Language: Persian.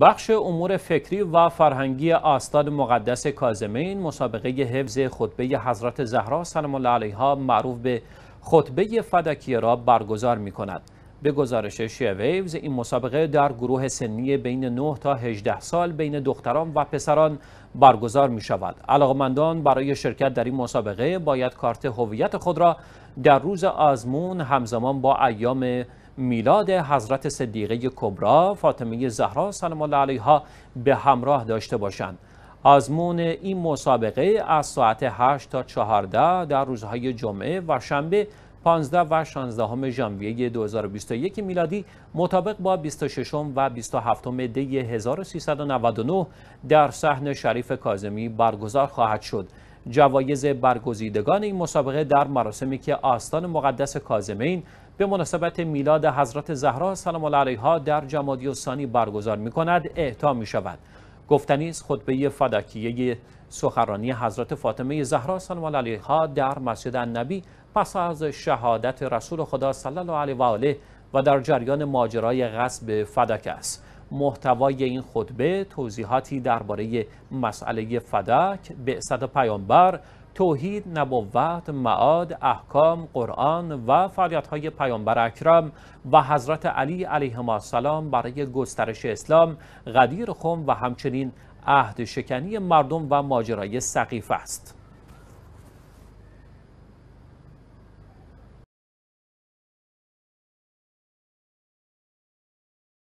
بخش امور فکری و فرهنگی آستان مقدس کازمین مسابقه حفظ خطبه حضرت زهرا سلام الله علیها معروف به خطبه فدکی را برگزار می کند. به گزارش شیویوز این مسابقه در گروه سنی بین 9 تا 18 سال بین دختران و پسران برگزار می شود. علاقمندان برای شرکت در این مسابقه باید کارت هویت خود را در روز آزمون همزمان با ایام میلاد حضرت صدیقه کبرا فاطمه زهرا سلام الله علیها به همراه داشته باشند آزمون این مسابقه از ساعت 8 تا 14 در روزهای جمعه و شنبه 15 و 16 ژانویه 2021 میلادی مطابق با 26 و 27 دی 1399 در صحن شریف کازمی برگزار خواهد شد. جوایز برگزیدگان این مسابقه در مراسمی که آستان مقدس کازمین به مناسبت میلاد حضرت زهرا سلام الله علیها در جمادی الثانی برگزار می کند اعطا می شود گفتنی است خطبه فداکیه سخرانی حضرت فاطمه زهرا سلام الله علیها در مسجد النبی پس از شهادت رسول خدا صلی الله علیه و آله و در جریان ماجرای غصب فدک است محتوای این خطبه توضیحاتی درباره مسئله فدک، بعثت پیامبر، توحید، نبوت، معاد، احکام، قرآن و فعالیت‌های پیامبر اکرم و حضرت علی ما السلام برای گسترش اسلام، غدیر خم و همچنین عهد شکنی مردم و ماجرای سقیف است.